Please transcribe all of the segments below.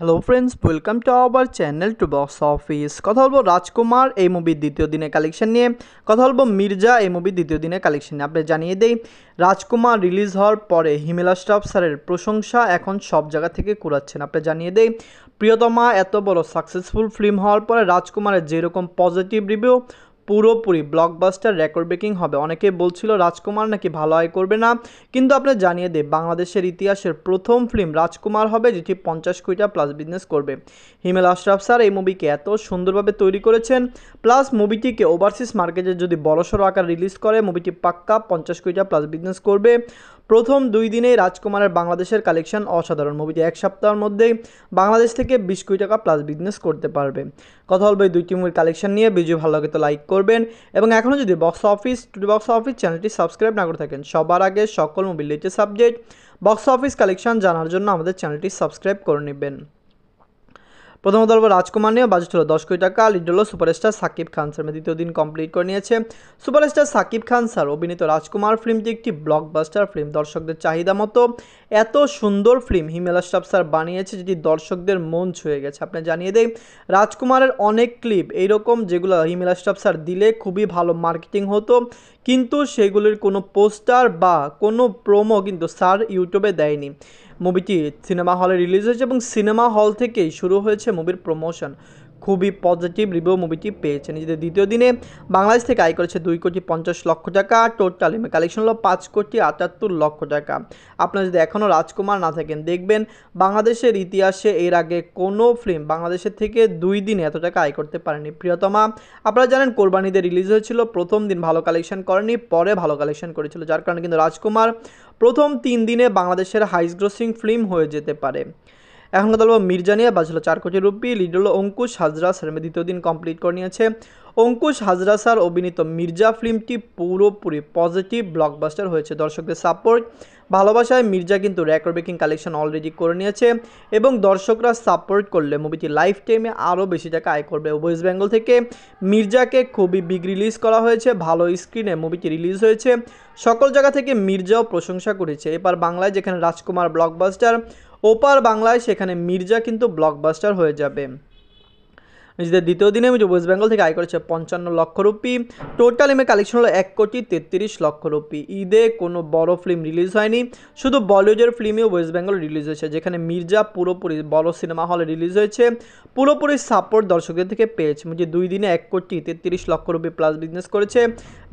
hello friends welcome to our channel to box office কথা বলবো রাজকুমার এই মুভির দ্বিতীয় দিনে কালেকশন নিয়ে কথা বলবো মির্জা এই মুভির দ্বিতীয় দিনে কালেকশন নিয়ে আপনি জানিয়ে দেই রাজকুমার রিলিজ হওয়ার পরে হিমেলা স্টাফ স্যারের প্রশংসা এখন সব জায়গা থেকে কুড়াচ্ছেন আপনি জানিয়ে দেই প্রিয়তমা এত বড় সাকসেসফুল ফিল্ম হওয়ার পরে রাজকুমারের যেরকম পজিটিভ রিভিউ পুরোপুরি ব্লকবাস্টার রেকর্ড ব্রেকিং হবে অনেকে বলছিল রাজকুমার নাকি ভালো আয় করবে না কিন্তু আপনার জানিয়ে দেব বাংলাদেশের ইতিহাসের প্রথম ফিল্ম রাজকুমার হবে যেটি পঞ্চাশ কোটিটা প্লাস বিজনেস করবে হিমেল আশরাফ স্যার এই মুভিকে এত সুন্দরভাবে তৈরি করেছেন প্লাস মুভিটিকে ওভারসিজ মার্কেটে যদি বড়সড় আকার রিলিজ করে মুভিটি পাক্কা পঞ্চাশ কোটিটা প্লাস বিজনেস করবে প্রথম দুই দিনে রাজকুমারের বাংলাদেশের কালেকশন অসাধারণ মুভিটি এক সপ্তাহের মধ্যেই বাংলাদেশ থেকে বিশ কোটি টাকা প্লাস বিজনেস করতে পারবে কথা বলবে দুইটি মুভির কালেকশন নিয়ে বিজয় ভালো লাগে তো লাইক করবেন এবং এখনও যদি box office to box office চ্যানেলটি সাবস্ক্রাইব না করে থাকেন সবার আগে সকল মোবিল সাবজেক্ট বক্স অফিস কালেকশন জানার জন্য আমাদের চ্যানেলটি সাবস্ক্রাইব করে নেবেন প্রথমত হল রাজকুমার নিয়ে বাজেট হলো দশ কোটি টাকা লিড হলো সুপারস্টার সাকিব খান স্যার দ্বিতীয় দিন কমপ্লিট করে নিয়েছে সুপারস্টার সাকিব খান স্যার অভিনীত রাজকুমার ফিল্মটি একটি ব্লকবাস্টার ফিল্ম দর্শকদের চাহিদা মতো এত সুন্দর ফিল্ম হিমেলা স্যার বানিয়েছে যেটি দর্শকদের মন ছুঁয়ে গেছে আপনি জানিয়ে দেয় রাজকুমারের অনেক ক্লিপ এইরকম যেগুলো হিমেলা স্যার দিলে খুবই ভালো মার্কেটিং হতো কিন্তু সেগুলির কোনো পোস্টার বা কোনো প্রোমো কিন্তু স্যার ইউটিউবে দেয়নি মুভিটি সিনেমা হলে রিলিজ হয়েছে এবং সিনেমা হল থেকেই শুরু হয়েছে মুভির প্রমোশন খুবই পজিটিভ রিভিউ মুভিটি পেয়েছে নিজেদের দ্বিতীয় দিনে বাংলাদেশ থেকে আয় করেছে দুই কোটি পঞ্চাশ লক্ষ টাকা টোটাল কালেকশন হলো পাঁচ কোটি আটাত্তর লক্ষ টাকা আপনারা যদি এখনও রাজকুমার না থাকেন দেখবেন বাংলাদেশের ইতিহাসে এর আগে কোনো ফিল্ম বাংলাদেশের থেকে দুই দিনে এত টাকা আয় করতে পারেনি প্রিয়তমা আপনারা জানেন কোরবানিদের রিলিজ হয়েছিল প্রথম দিন ভালো কালেকশন করেনি পরে ভালো কালেকশন করেছিল যার কারণে কিন্তু রাজকুমার প্রথম তিন দিনে বাংলাদেশের হাইস্ট গ্রোসিং ফিল্ম হয়ে যেতে পারে এখন কথা বলবো নিয়ে বাজলো চার কোটি রুপি লিড হলো অঙ্কুশ হাজরা মে দ্বিতীয় দিন কমপ্লিট করে নিয়েছে অঙ্কুশ হাজরা স্যার অভিনীত মির্জা ফিল্মটি পুরোপুরি পজিটিভ ব্লকবাস্টার হয়েছে দর্শকদের সাপোর্ট ভালোবাসায় মির্জা কিন্তু রেকর্ড ব্রেকিং কালেকশন অলরেডি করে নিয়েছে এবং দর্শকরা সাপোর্ট করলে মুভিটি লাইফ টাইমে আরও বেশি টাকা আয় করবে ওয়েস্ট বেঙ্গল থেকে মির্জাকে খুবই বিগ রিলিজ করা হয়েছে ভালো স্ক্রিনে মুভিটি রিলিজ হয়েছে সকল জায়গা থেকে মির্জাও প্রশংসা করেছে এবার বাংলায় যেখানে রাজকুমার ব্লকবাস্টার ওপার বাংলায় সেখানে মির্জা কিন্তু ব্লকবাস্টার হয়ে যাবে নিজেদের দ্বিতীয় দিনে ওয়েস্ট বেঙ্গল থেকে আয় করেছে পঞ্চান্ন লক্ষ রুপি টোটাল এমএ কালেকশন হলো এক কোটি তেত্রিশ লক্ষ রুপি ঈদে কোনো বড় ফিল্ম রিলিজ হয়নি শুধু বলিউডের ফিল্মই ওয়েস্ট বেঙ্গল রিলিজ হয়েছে যেখানে মির্জা পুরোপুরি বড় সিনেমা হলে রিলিজ হয়েছে পুরোপুরি সাপোর্ট দর্শকদের থেকে পেয়েছে মুজি দুই দিনে এক কোটি তেত্রিশ লক্ষ রুপি প্লাস বিজনেস করেছে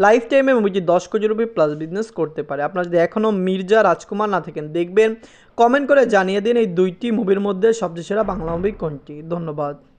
লাইফ টাইমে মুজি দশ কোটি রুপি প্লাস বিজনেস করতে পারে আপনারা যদি এখনও মির্জা রাজকুমার না থাকেন দেখবেন কমেন্ট করে জানিয়ে দিন এই দুইটি মুভির মধ্যে সবচেয়ে সেরা বাংলা মুভি কোনটি ধন্যবাদ